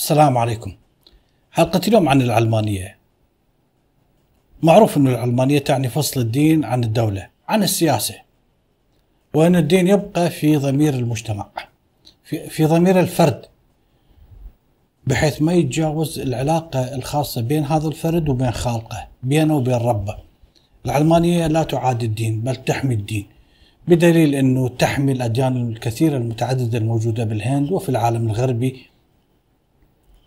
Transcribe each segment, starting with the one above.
السلام عليكم حلقة اليوم عن العلمانية معروف أن العلمانية تعني فصل الدين عن الدولة عن السياسة وأن الدين يبقى في ضمير المجتمع في, في ضمير الفرد بحيث ما يتجاوز العلاقة الخاصة بين هذا الفرد وبين خالقه بينه وبين ربه العلمانية لا تعادي الدين بل تحمي الدين بدليل أنه تحمي الأديان الكثيرة المتعددة الموجودة بالهند وفي العالم الغربي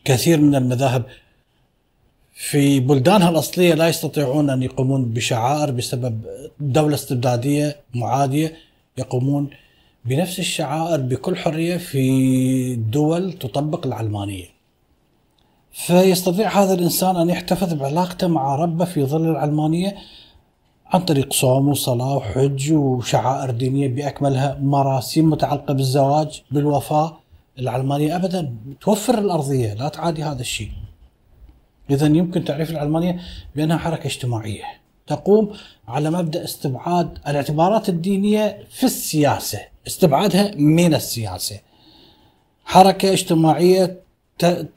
كثير من المذاهب في بلدانها الاصليه لا يستطيعون ان يقومون بشعائر بسبب دوله استبداديه معاديه يقومون بنفس الشعائر بكل حريه في دول تطبق العلمانيه. فيستطيع هذا الانسان ان يحتفظ بعلاقته مع ربه في ظل العلمانيه عن طريق صوم وصلاه وحج وشعائر دينيه باكملها، مراسيم متعلقه بالزواج، بالوفاه، العلمانيه ابدا توفر الارضيه لا تعادي هذا الشيء. اذا يمكن تعريف العلمانيه بانها حركه اجتماعيه تقوم على مبدا استبعاد الاعتبارات الدينيه في السياسه، استبعادها من السياسه. حركه اجتماعيه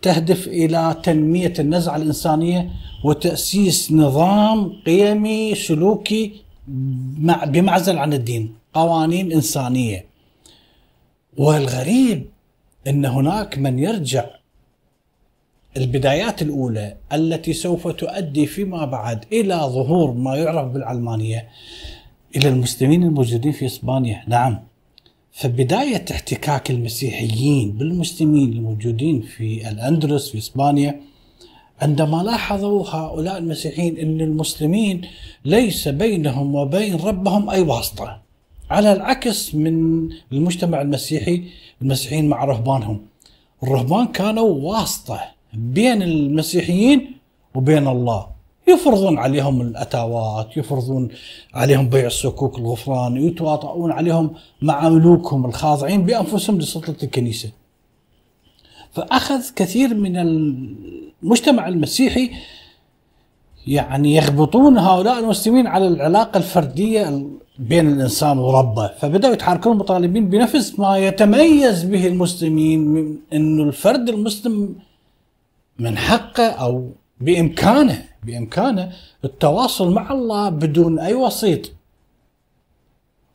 تهدف الى تنميه النزعه الانسانيه وتاسيس نظام قيمي سلوكي بمعزل عن الدين، قوانين انسانيه. والغريب ان هناك من يرجع البدايات الاولى التي سوف تؤدي فيما بعد الى ظهور ما يعرف بالعلمانيه الى المسلمين الموجودين في اسبانيا، نعم. فبدايه احتكاك المسيحيين بالمسلمين الموجودين في الاندلس في اسبانيا عندما لاحظوا هؤلاء المسيحيين ان المسلمين ليس بينهم وبين ربهم اي واسطه. على العكس من المجتمع المسيحي المسيحيين مع رهبانهم الرهبان كانوا واسطة بين المسيحيين وبين الله يفرضون عليهم الأتاوات يفرضون عليهم بيع الصكوك الغفران يتواطؤون عليهم مع ملوكهم الخاضعين بأنفسهم لسلطة الكنيسة فأخذ كثير من المجتمع المسيحي يعني يغبطون هؤلاء المسلمين على العلاقة الفردية بين الإنسان وربه فبدأوا يتحركون مطالبين بنفس ما يتميز به المسلمين من أنه الفرد المسلم من حقه أو بإمكانه بإمكانه التواصل مع الله بدون أي وسيط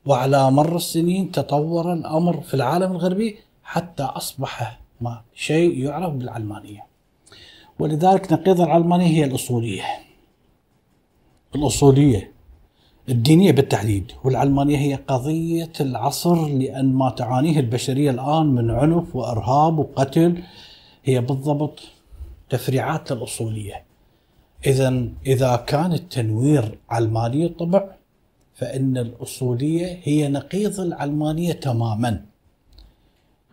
وعلى مر السنين تطور الأمر في العالم الغربي حتى أصبح ما شيء يعرف بالعلمانية ولذلك نقيض العلمانية هي الأصولية الأصولية الدينية بالتحديد والعلمانية هي قضية العصر لأن ما تعانيه البشرية الآن من عنف وإرهاب وقتل هي بالضبط تفريعات الأصولية إذا إذا كان التنوير علماني الطبع فإن الأصولية هي نقيض العلمانية تماما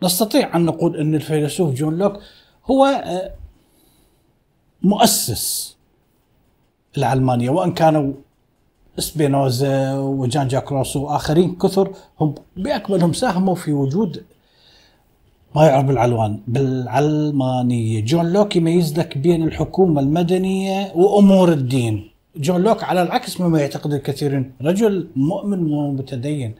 نستطيع أن نقول أن الفيلسوف جون لوك هو آه، مؤسس لالمانيا وان كانوا سبينوزا وجان جاك روسو واخرين كثر هم باكملهم ساهموا في وجود ما يعرف بالعلوان بالعلمانيه جون لوك يميز لك بين الحكومه المدنيه وامور الدين جون لوك على العكس مما يعتقد الكثيرين رجل مؤمن ومتدين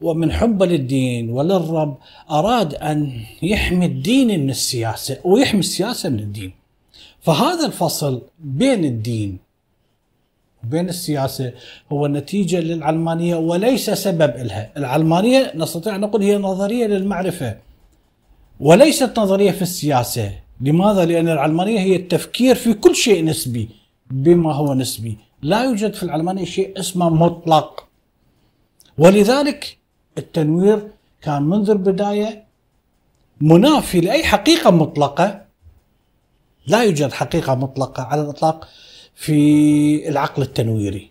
ومن حبه للدين وللرب اراد ان يحمي الدين من السياسه ويحمي السياسه من الدين فهذا الفصل بين الدين وبين السياسة هو نتيجة للعلمانية وليس سبب لها العلمانية نستطيع أن نقول هي نظرية للمعرفة وليست نظرية في السياسة لماذا؟ لأن العلمانية هي التفكير في كل شيء نسبي بما هو نسبي لا يوجد في العلمانية شيء اسمه مطلق ولذلك التنوير كان منذ البداية منافي لأي حقيقة مطلقة لا يوجد حقيقة مطلقة على الإطلاق في العقل التنويري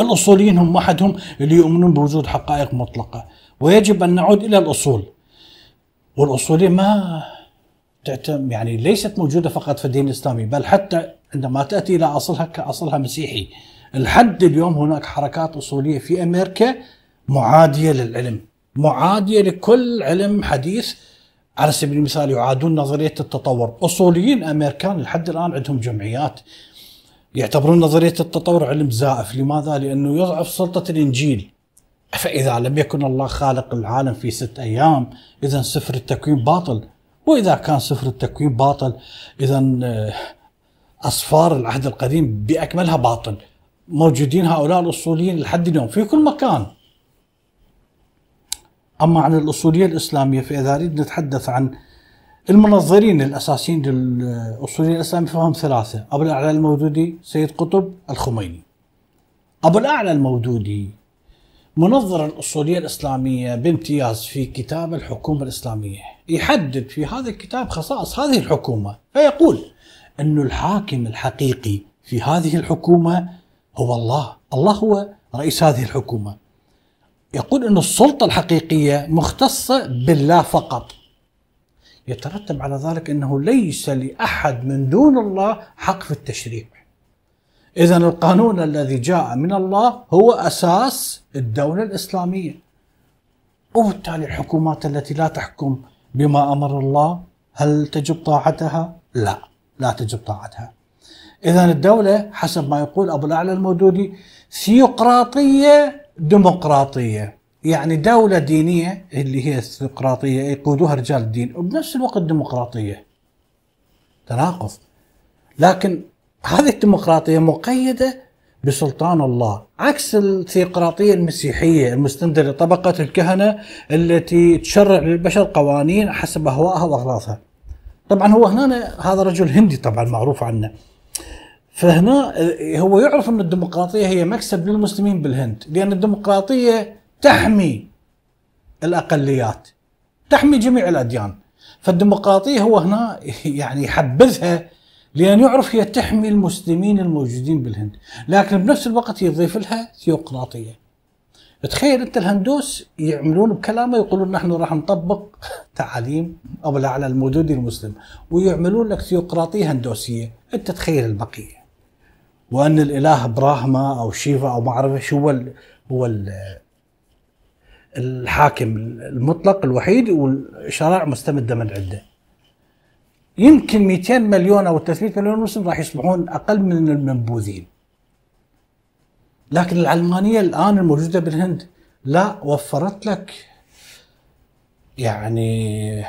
الأصوليين هم وحدهم اللي يؤمنون بوجود حقائق مطلقة ويجب أن نعود إلى الأصول والأصولية ما تعتم يعني ليست موجودة فقط في الدين الإسلامي بل حتى عندما تأتي إلى أصلها كأصلها مسيحي لحد اليوم هناك حركات أصولية في أمريكا معادية للعلم معادية لكل علم حديث على سبيل المثال يعادون نظريه التطور، اصوليين امريكان لحد الان عندهم جمعيات يعتبرون نظريه التطور علم زائف، لماذا؟ لانه يضعف سلطه الانجيل. فاذا لم يكن الله خالق العالم في ست ايام، اذا سفر التكوين باطل، واذا كان سفر التكوين باطل، اذا اصفار آه، العهد القديم باكملها باطل. موجودين هؤلاء الاصوليين لحد اليوم في كل مكان. أما عن الأصولية الإسلامية فإذا أريد نتحدث عن المنظرين الأساسيين للأصولية الإسلامية فهم ثلاثة أبو الأعلى المودودي سيد قطب الخميني أبو الأعلى المودودي منظر الأصولية الإسلامية بامتياز في كتاب الحكومة الإسلامية يحدد في هذا الكتاب خصائص هذه الحكومة فيقول أن الحاكم الحقيقي في هذه الحكومة هو الله الله هو رئيس هذه الحكومة يقول أن السلطة الحقيقية مختصة بالله فقط يترتب على ذلك أنه ليس لأحد من دون الله حق في التشريع إذا القانون الذي جاء من الله هو أساس الدولة الإسلامية وبالتالي الحكومات التي لا تحكم بما أمر الله هل تجب طاعتها؟ لا لا تجب طاعتها إذا الدولة حسب ما يقول أبو الأعلى المودودي ثيوقراطية ديمقراطيه يعني دولة دينية اللي هي الثقراطية يقودوها رجال الدين وبنفس الوقت ديمقراطية تناقض لكن هذه الديمقراطية مقيدة بسلطان الله عكس الثيقراطية المسيحية المستندة لطبقة الكهنة التي تشرع للبشر قوانين حسب أهوائها وأغراضها طبعا هو هنا هذا رجل هندي طبعا معروف عنه فهنا آه، هو يعرف ان الديمقراطيه هي مكسب للمسلمين بالهند لان الديمقراطيه تحمي الاقليات تحمي جميع الاديان فالديمقراطيه هو هنا يعني يحبذها لان يعرف هي تحمي المسلمين الموجودين بالهند لكن بنفس الوقت يضيف لها ثيوقراطيه تخيل انت الهندوس يعملون بكلامه يقولون نحن راح نطبق تعاليم ابو الاعلى المودودي المسلم ويعملون لك ثيوقراطيه هندوسيه انت تخيل البقيه وان الاله براهما او شيفا او ما اعرف هو هو الحاكم المطلق الوحيد والشرائع مستمده من عنده. يمكن 200 مليون او 300 مليون مسلم راح يصبحون اقل من المنبوذين. لكن العلمانيه الان الموجوده بالهند لا وفرت لك يعني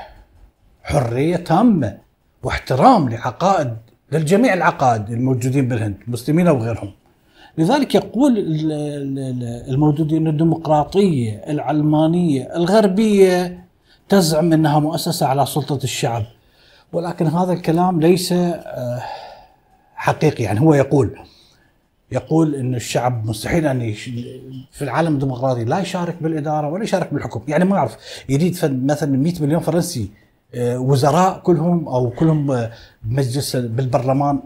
حريه تامه واحترام لعقائد للجميع العقائد الموجودين بالهند مسلمين او غيرهم لذلك يقول الموجودين الديمقراطيه العلمانيه الغربيه تزعم انها مؤسسه على سلطه الشعب ولكن هذا الكلام ليس آه، حقيقي يعني هو يقول يقول ان الشعب مستحيل ان يش... في العالم الديمقراطي لا يشارك بالاداره ولا يشارك بالحكم، يعني ما اعرف يريد مثلا 100 مليون فرنسي آه، وزراء كلهم او كلهم آه، بمجلس بالبرلمان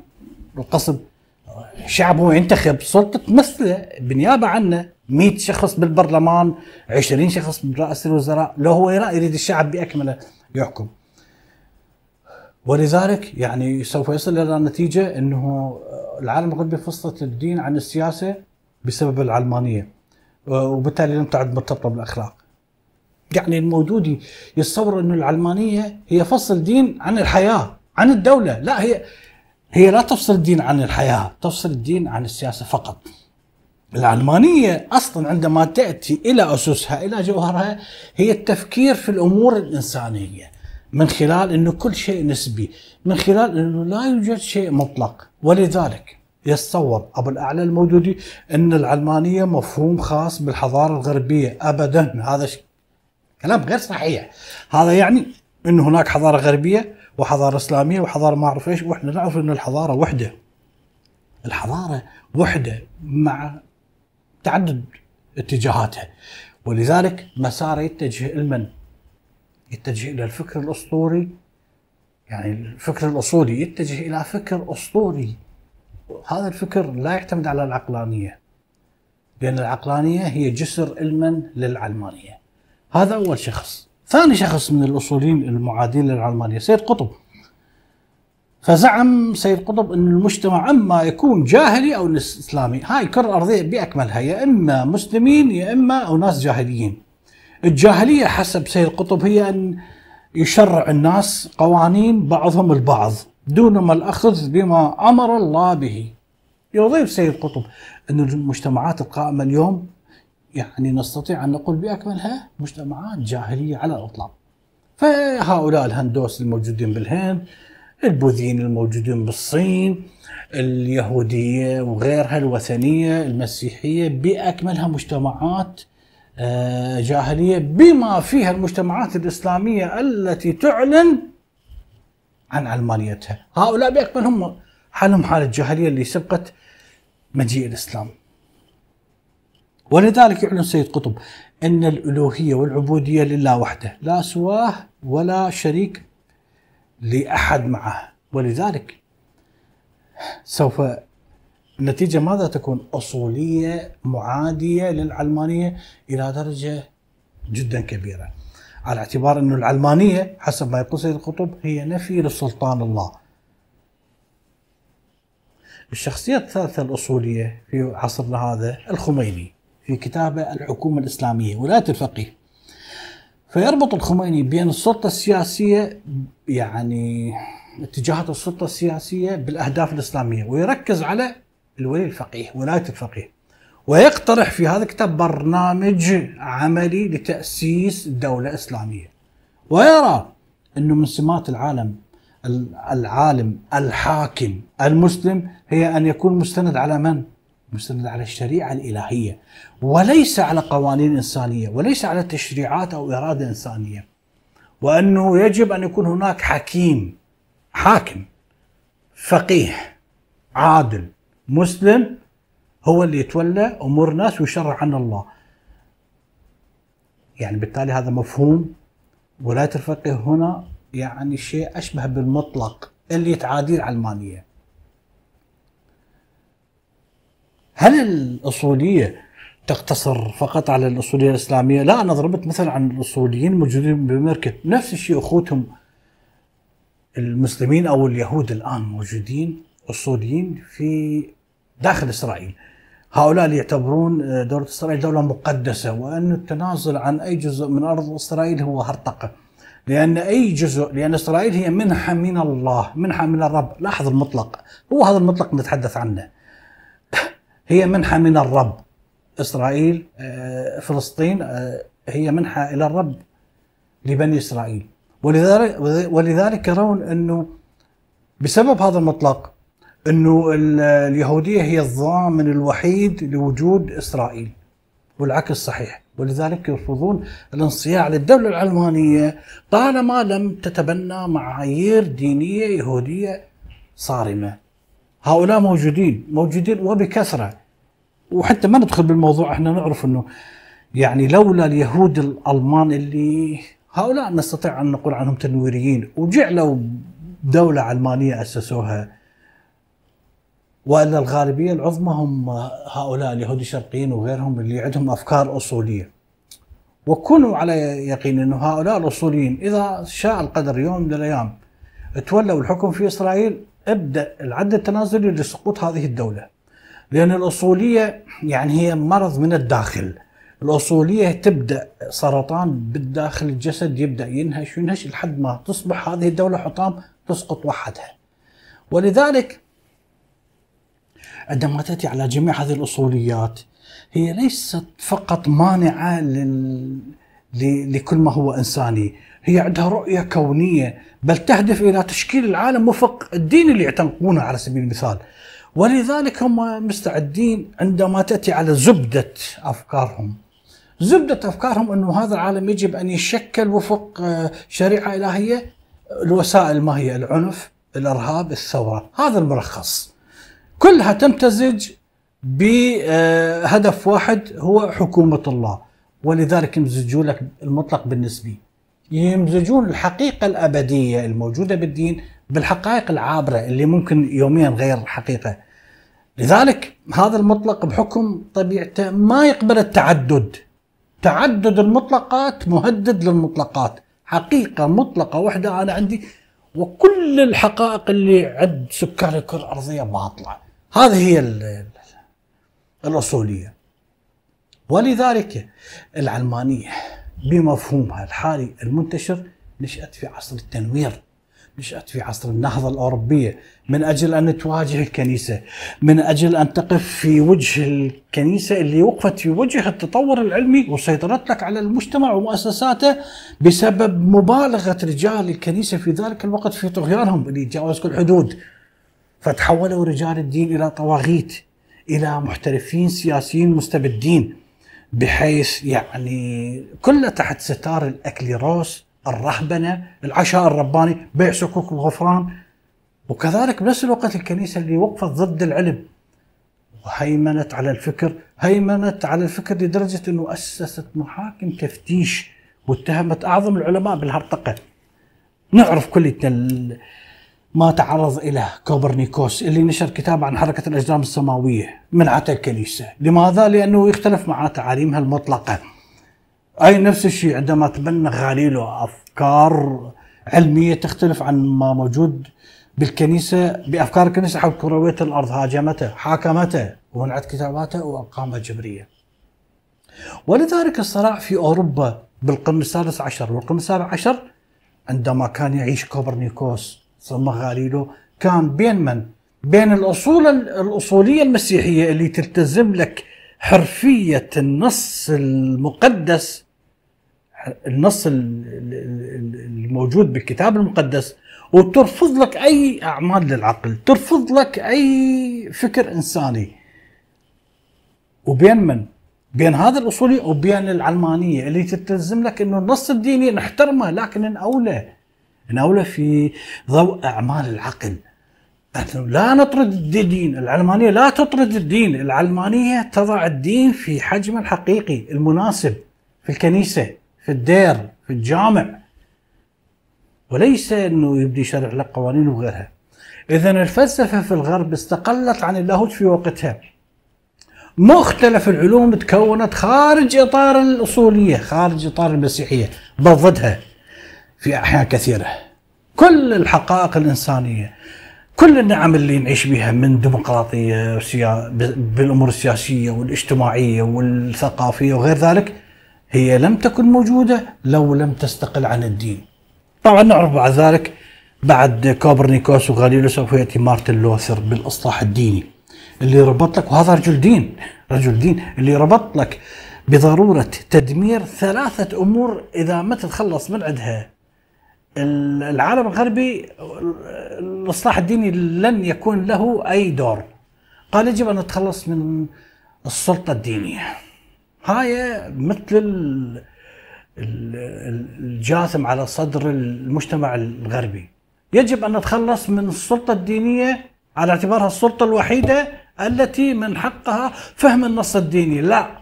القصب شعبه هو ينتخب سلطة تمثله بنيابه عنه 100 شخص بالبرلمان 20 شخص برئاسة الوزراء لو هو يريد الشعب بأكمله يحكم ولذلك يعني سوف يصل الى نتيجه انه آه، العالم الغربي فصلت الدين عن السياسه بسبب العلمانيه وبالتالي لم تعد مرتبطه بالاخلاق. يعني الموجود يتصور انه العلمانيه هي فصل دين عن الحياه عن الدوله لا هي هي لا تفصل الدين عن الحياه تفصل الدين عن السياسه فقط العلمانيه اصلا عندما تاتي الى اسسها الى جوهرها هي التفكير في الامور الانسانيه من خلال انه كل شيء نسبي من خلال انه لا يوجد شيء مطلق ولذلك يتصور ابو الاعلى الموجودي ان العلمانيه مفهوم خاص بالحضاره الغربيه ابدا هذا كلام غير صحيح هذا يعني ان هناك حضاره غربيه وحضاره اسلاميه وحضاره ما اعرف ايش واحنا نعرف ان الحضاره وحده الحضاره وحده مع تعدد اتجاهاتها ولذلك مسار يتجه لمن؟ يتجه الى الفكر الاسطوري يعني الفكر الاصولي يتجه الى فكر اسطوري هذا الفكر لا يعتمد على العقلانيه لان العقلانيه هي جسر المن للعلمانيه هذا أول شخص ثاني شخص من الأصوليين المعادين للعلمانية سيد قطب فزعم سيد قطب أن المجتمع إما يكون جاهلي أو إسلامي هاي الكره أرضية بأكملها يا إما مسلمين يا إما أو ناس جاهليين الجاهلية حسب سيد قطب هي أن يشرع الناس قوانين بعضهم البعض دون ما الأخذ بما أمر الله به يضيف سيد قطب أن المجتمعات القائمة اليوم يعني نستطيع أن نقول بأكملها مجتمعات جاهلية على الإطلاق فهؤلاء الهندوس الموجودين بالهند البوذيين الموجودين بالصين اليهودية وغيرها الوثنية المسيحية بأكملها مجتمعات آه، جاهلية بما فيها المجتمعات الإسلامية التي تعلن عن علمانيتها هؤلاء بأكملهم حالهم حال الجاهلية اللي سبقت مجيء الإسلام ولذلك يعلن سيد قطب أن الألوهية والعبودية لله وحده لا سواه ولا شريك لأحد معه ولذلك سوف النتيجة ماذا تكون أصولية معادية للعلمانية إلى درجة جدا كبيرة على اعتبار أن العلمانية حسب ما يقول سيد القطب هي نفي لسلطان الله الشخصية الثالثة الأصولية في عصرنا هذا الخميني في كتابه الحكومة الإسلامية ولاية الفقيه فيربط الخميني بين السلطة السياسية يعني اتجاهات السلطة السياسية بالأهداف الإسلامية ويركز على الولي الفقيه ولاية الفقيه ويقترح في هذا الكتاب برنامج عملي لتأسيس دولة إسلامية ويرى أنه من سمات العالم العالم الحاكم المسلم هي أن يكون مستند على من؟ مستند على الشريعة الإلهية وليس على قوانين إنسانية وليس على تشريعات أو إرادة إنسانية وأنه يجب أن يكون هناك حكيم حاكم فقيه عادل مسلم هو اللي يتولى أمور الناس ويشرع عن الله يعني بالتالي هذا مفهوم ولاية الفقيه هنا يعني شيء أشبه بالمطلق اللي تعاديه العلمانية هل الأصولية تقتصر فقط على الأصولية الإسلامية؟ لا أنا ضربت مثلا عن الأصوليين الموجودين بأمريكا نفس الشيء أخوتهم المسلمين أو اليهود الآن موجودين أصوليين في داخل إسرائيل هؤلاء اللي يعتبرون آه، دولة إسرائيل دولة مقدسة وأن التنازل عن أي جزء من أرض إسرائيل هو هرطقة لأن أي جزء لأن إسرائيل هي منحة من الله منحة من الرب لاحظ المطلق هو هذا المطلق نتحدث عنه هي منحة من الرب إسرائيل آه، فلسطين آه، هي منحة إلى الرب لبني إسرائيل ولذلك ولذلك يرون أنه بسبب هذا المطلق أنه اليهودية هي الضامن الوحيد لوجود إسرائيل والعكس صحيح ولذلك يرفضون الانصياع للدولة العلمانية طالما لم تتبنى معايير دينية يهودية صارمة هؤلاء موجودين موجودين وبكثره وحتى ما ندخل بالموضوع احنا نعرف انه يعني لولا اليهود الالمان اللي هؤلاء نستطيع ان نقول عنهم تنويريين وجعلوا دوله علمانيه اسسوها والا الغالبيه العظمى هم هؤلاء اليهود الشرقيين وغيرهم اللي عندهم افكار اصوليه. وكونوا على يقين انه هؤلاء الاصوليين اذا شاء القدر يوم من الايام تولوا الحكم في اسرائيل ابدأ العد التنازلي لسقوط هذه الدولة لأن الأصولية يعني هي مرض من الداخل الأصولية تبدأ سرطان بالداخل الجسد يبدأ ينهش وينهش لحد ما تصبح هذه الدولة حطام تسقط وحدها ولذلك عندما تأتي على جميع هذه الأصوليات هي ليست فقط مانعة لل لكل ما هو انساني، هي عندها رؤيه كونيه بل تهدف الى تشكيل العالم وفق الدين اللي يعتنقونه على سبيل المثال. ولذلك هم مستعدين عندما تاتي على زبده افكارهم. زبده افكارهم انه هذا العالم يجب ان يشكل وفق آه، شريعه الهيه الوسائل ما هي العنف، الارهاب، الثوره، هذا الملخص. كلها تمتزج بهدف آه، واحد هو حكومه الله. ولذلك يمزجوا لك المطلق بالنسبي يمزجون الحقيقة الأبدية الموجودة بالدين بالحقائق العابرة اللي ممكن يوميا غير الحقيقة لذلك هذا المطلق بحكم طبيعته ما يقبل التعدد تعدد المطلقات مهدد للمطلقات حقيقة مطلقة واحدة أنا عندي وكل الحقائق اللي عند سكان الكرة الأرضية باطلة هذه هي الأصولية ولذلك العلمانية بمفهومها الحالي المنتشر نشأت في عصر التنوير نشأت في عصر النهضة الأوروبية من أجل أن تواجه الكنيسة من أجل أن تقف في وجه الكنيسة اللي وقفت في وجه التطور العلمي وسيطرت لك على المجتمع ومؤسساته بسبب مبالغة رجال الكنيسة في ذلك الوقت في طغيانهم اللي تجاوز كل حدود فتحولوا رجال الدين إلى طواغيت إلى محترفين سياسيين مستبدين بحيث يعني كله تحت ستار الاكليروس الرهبنه العشاء الرباني بيع سكوك الغفران وكذلك بنفس الوقت الكنيسه اللي وقفت ضد العلم وهيمنت على الفكر هيمنت على الفكر لدرجه انه اسست محاكم تفتيش واتهمت اعظم العلماء بالهرطقه نعرف كل ما تعرض إلى كوبرنيكوس اللي نشر كتاب عن حركة الأجرام السماوية من عتى الكنيسة لماذا؟ لأنه يختلف مع تعاليمها المطلقة أي نفس الشيء عندما تبنى غاليلو أفكار علمية تختلف عن ما موجود بالكنيسة بأفكار الكنيسة حول كروية الأرض هاجمته حاكمته ومنعت كتاباته وأقامة جبرية ولذلك الصراع في أوروبا بالقرن السادس عشر والقرن السابع عشر عندما كان يعيش كوبرنيكوس صمغ كان بين من؟ بين الأصول الأصولية المسيحية اللي تلتزم لك حرفية النص المقدس النص الموجود بالكتاب المقدس وترفض لك أي أعمال للعقل ترفض لك أي فكر إنساني وبين من؟ بين هذا الأصولي وبين العلمانية اللي تلتزم لك أنه النص الديني نحترمه لكن اولى نقوله في ضوء اعمال العقل لا نطرد الدين العلمانية لا تطرد الدين العلمانية تضع الدين في حجمه الحقيقي المناسب في الكنيسة في الدير في الجامع وليس أنه يبدي شرع لك قوانين وغيرها إذا الفلسفة في الغرب استقلت عن اللاهوت في وقتها مختلف العلوم تكونت خارج إطار الأصولية خارج إطار المسيحية ضدها في أحيان كثيرة كل الحقائق الإنسانية كل النعم اللي نعيش بها من ديمقراطية بالأمور السياسية والاجتماعية والثقافية وغير ذلك هي لم تكن موجودة لو لم تستقل عن الدين طبعا نعرف بعد ذلك بعد كوبرنيكوس وغاليليو سوف يأتي مارتن لوثر بالإصلاح الديني اللي ربط لك وهذا رجل دين رجل دين اللي ربط لك بضرورة تدمير ثلاثة أمور إذا ما تتخلص من عندها العالم الغربي الاصلاح الديني لن يكون له اي دور قال يجب ان نتخلص من السلطه الدينيه هاي مثل الجاثم على صدر المجتمع الغربي يجب ان نتخلص من السلطه الدينيه على اعتبارها السلطه الوحيده التي من حقها فهم النص الديني لا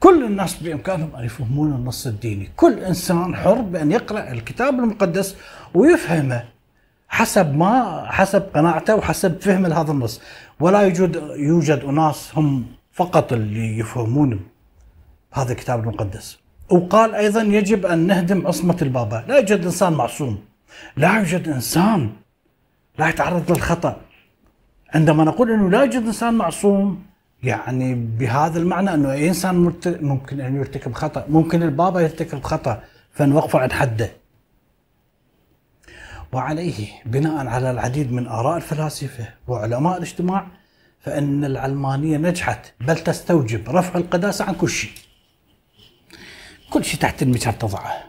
كل الناس بامكانهم ان يفهمون النص الديني، كل انسان حر بان يقرا الكتاب المقدس ويفهمه حسب ما حسب قناعته وحسب فهم لهذا النص، ولا يوجد يوجد اناس هم فقط اللي يفهمون هذا الكتاب المقدس. وقال ايضا يجب ان نهدم عصمه البابا، لا يوجد انسان معصوم. لا يوجد انسان لا يتعرض للخطا. عندما نقول انه لا يوجد انسان معصوم يعني بهذا المعنى انه اي انسان ممكن ان يرتكب خطا ممكن البابا يرتكب خطا فنوقفه عند حده وعليه بناء على العديد من اراء الفلاسفه وعلماء الاجتماع فان العلمانيه نجحت بل تستوجب رفع القداسه عن كل شيء كل شيء تحت المجهر تضعه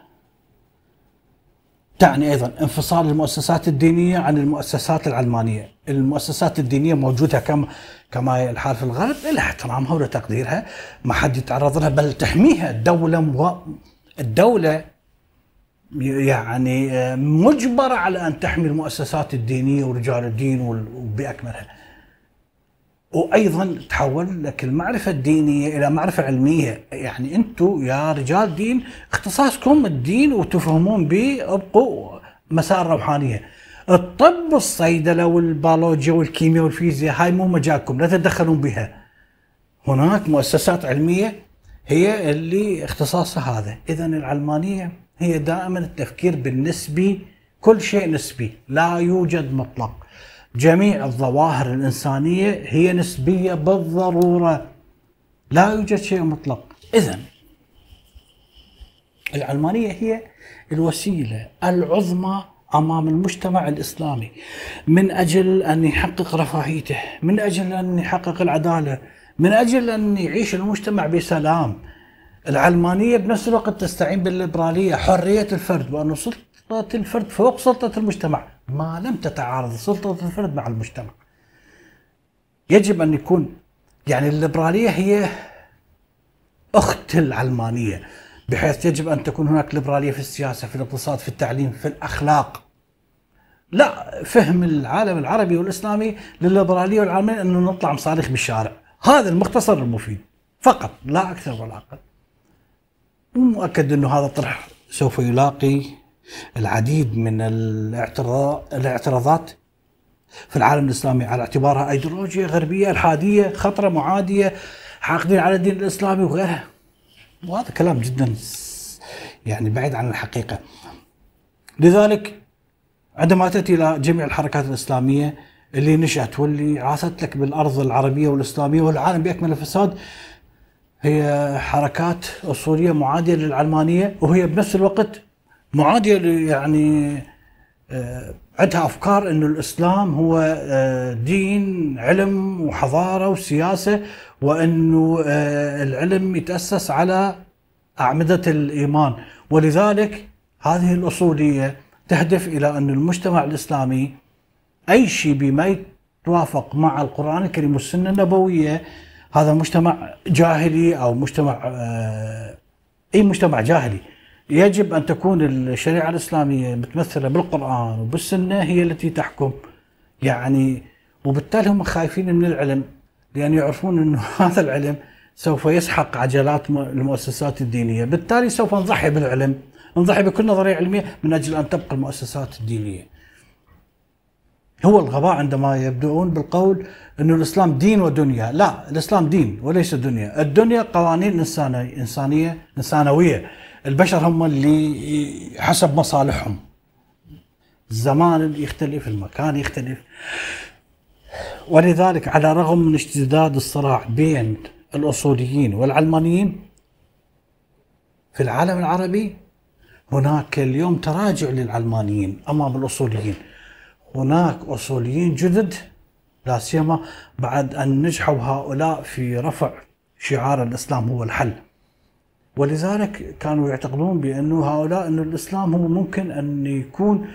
تعني ايضا انفصال المؤسسات الدينيه عن المؤسسات العلمانيه، المؤسسات الدينيه موجوده كما كما الحال في الغرب لها احترامها ولتقديرها، ما حد يتعرض لها بل تحميها الدوله و... الدوله يعني آه، مجبره على ان تحمي المؤسسات الدينيه ورجال الدين وباكملها. وايضا تحول لك المعرفه الدينيه الى معرفه علميه، يعني انتم يا رجال دين اختصاصكم الدين وتفهمون به ابقوا مسار روحانيه. الطب الصيدله والبيولوجيا والكيمياء والفيزياء هاي مو مجالكم لا تتدخلون بها. هناك مؤسسات علميه هي اللي اختصاصها هذا، اذا العلمانيه هي دائما التفكير بالنسبي كل شيء نسبي، لا يوجد مطلق. جميع الظواهر الإنسانية هي نسبية بالضرورة لا يوجد شيء مطلق إذا العلمانية هي الوسيلة العظمى امام المجتمع الاسلامي من اجل ان يحقق رفاهيته، من اجل ان يحقق العداله، من اجل ان يعيش المجتمع بسلام. العلمانيه بنفس الوقت تستعين بالليبراليه، حريه الفرد وان سلطه الفرد فوق سلطه المجتمع. ما لم تتعارض سلطة الفرد مع المجتمع يجب أن يكون يعني الليبرالية هي أخت العلمانية بحيث يجب أن تكون هناك ليبرالية في السياسة في الاقتصاد في التعليم في الأخلاق لا فهم العالم العربي والإسلامي للليبرالية والعالمية أنه نطلع مصاريخ بالشارع هذا المختصر المفيد فقط لا أكثر ولا أقل مؤكد أنه هذا الطرح سوف يلاقي العديد من الاعتراضات في العالم الاسلامي على اعتبارها ايديولوجيه غربيه الحاديه خطره معاديه حاقدين على الدين الاسلامي وغيرها وهذا كلام جدا يعني بعيد عن الحقيقه لذلك عندما تاتي الى جميع الحركات الاسلاميه اللي نشات واللي عاثت لك بالارض العربيه والاسلاميه والعالم باكمل الفساد هي حركات اصوليه معاديه للعلمانيه وهي بنفس الوقت معادية يعني آه، عندها افكار انه الاسلام هو آه، دين علم وحضاره وسياسه وانه آه، العلم يتاسس على اعمده الايمان ولذلك هذه الاصوليه تهدف الى ان المجتمع الاسلامي اي شيء بما يتوافق مع القران الكريم والسنه النبويه هذا مجتمع جاهلي او مجتمع اي مجتمع جاهلي يجب أن تكون الشريعة الإسلامية متمثلة بالقرآن وبالسنة هي التي تحكم يعني وبالتالي هم خايفين من العلم لأن يعرفون انه هذا العلم سوف يسحق عجلات المؤسسات الدينية بالتالي سوف نضحي بالعلم نضحي بكل نظرية علمية من أجل أن تبقى المؤسسات الدينية هو الغباء عندما يبدؤون بالقول انه الإسلام دين ودنيا لا الإسلام دين وليس دنيا الدنيا قوانين إنسانية إنسانية إنسانوية البشر هم اللي حسب مصالحهم الزمان يختلف المكان يختلف ولذلك على الرغم من اشتداد الصراع بين الأصوليين والعلمانيين في العالم العربي هناك اليوم تراجع للعلمانيين أمام الأصوليين هناك أصوليين جدد لا سيما بعد أن نجحوا هؤلاء في رفع شعار الإسلام هو الحل ولذلك كانوا يعتقدون بانه هؤلاء انه الاسلام هو ممكن ان يكون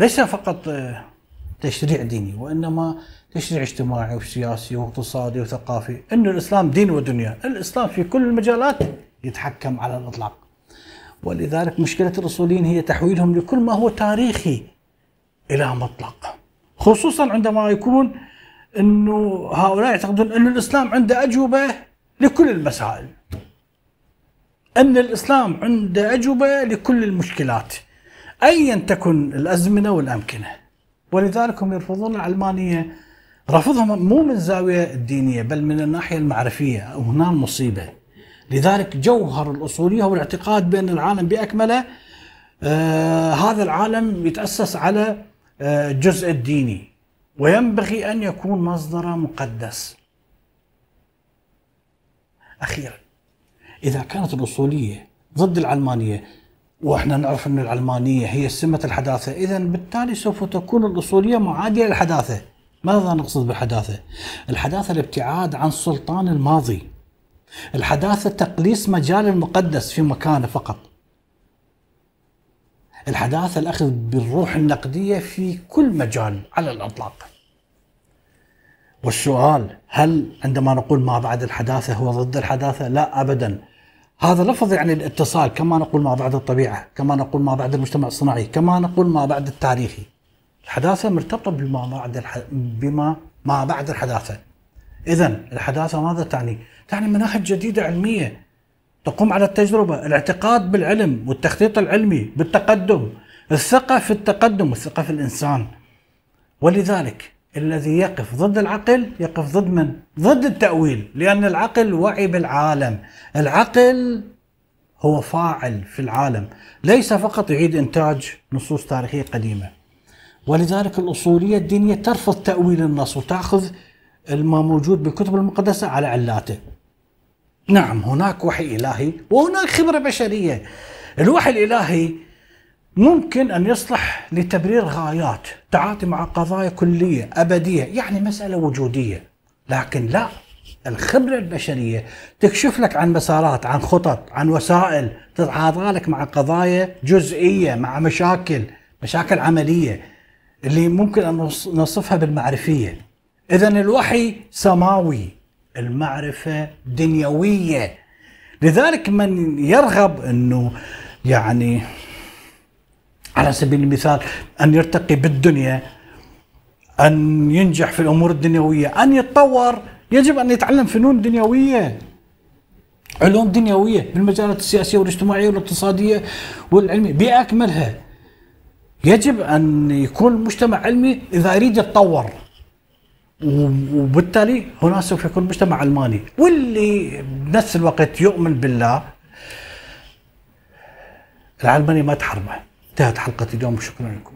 ليس فقط آه، تشريع ديني وانما تشريع اجتماعي وسياسي واقتصادي وثقافي انه الاسلام دين ودنيا، الاسلام في كل المجالات يتحكم على الاطلاق. ولذلك مشكله الاصوليين هي تحويلهم لكل ما هو تاريخي الى مطلق. خصوصا عندما يكون انه هؤلاء يعتقدون ان الاسلام عنده اجوبه لكل المسائل. أن الإسلام عنده أجوبة لكل المشكلات أيا تكن الأزمنة والأمكنة ولذلك هم يرفضون العلمانية رفضهم مو من الزاوية الدينية بل من الناحية المعرفية وهنا المصيبة لذلك جوهر الأصولية هو الاعتقاد بأن العالم بأكمله آه هذا العالم يتأسس على آه الجزء الديني وينبغي أن يكون مصدره مقدس أخيراً اذا كانت الاصوليه ضد العلمانيه واحنا نعرف ان العلمانيه هي سمه الحداثه اذا بالتالي سوف تكون الاصوليه معاديه للحداثه ماذا نقصد بالحداثه الحداثه الابتعاد عن سلطان الماضي الحداثه تقليص مجال المقدس في مكانه فقط الحداثه الاخذ بالروح النقديه في كل مجال على الاطلاق والسؤال هل عندما نقول ما بعد الحداثه هو ضد الحداثه لا ابدا هذا لفظ يعني الاتصال كما نقول ما بعد الطبيعة كما نقول ما بعد المجتمع الصناعي كما نقول ما بعد التاريخي الحداثة مرتبطة بما بعد الح... بما ما بعد الحداثة إذا الحداثة ماذا تعني؟ تعني مناهج جديدة علمية تقوم على التجربة الاعتقاد بالعلم والتخطيط العلمي بالتقدم الثقة في التقدم والثقة في الإنسان ولذلك الذي يقف ضد العقل يقف ضد من؟ ضد التأويل لأن العقل وعي بالعالم العقل هو فاعل في العالم ليس فقط يعيد إنتاج نصوص تاريخية قديمة ولذلك الأصولية الدينية ترفض تأويل النص وتأخذ ما موجود بالكتب المقدسة على علاته نعم هناك وحي إلهي وهناك خبرة بشرية الوحي الإلهي ممكن أن يصلح لتبرير غايات تعاطي مع قضايا كلية أبدية يعني مسألة وجودية لكن لا الخبرة البشرية تكشف لك عن مسارات عن خطط عن وسائل تتعاطى لك مع قضايا جزئية مع مشاكل مشاكل عملية اللي ممكن أن نصفها بالمعرفية إذا الوحي سماوي المعرفة دنيوية لذلك من يرغب أنه يعني على سبيل المثال أن يرتقي بالدنيا أن ينجح في الأمور الدنيوية أن يتطور يجب أن يتعلم فنون دنيوية علوم دنيوية بالمجالات السياسية والاجتماعية والاقتصادية والعلمية بأكملها يجب أن يكون مجتمع علمي إذا يريد يتطور وبالتالي هنا سوف يكون مجتمع علماني واللي بنفس الوقت يؤمن بالله العلماني ما تحرمه انتهت حلقة اليوم شكرا لكم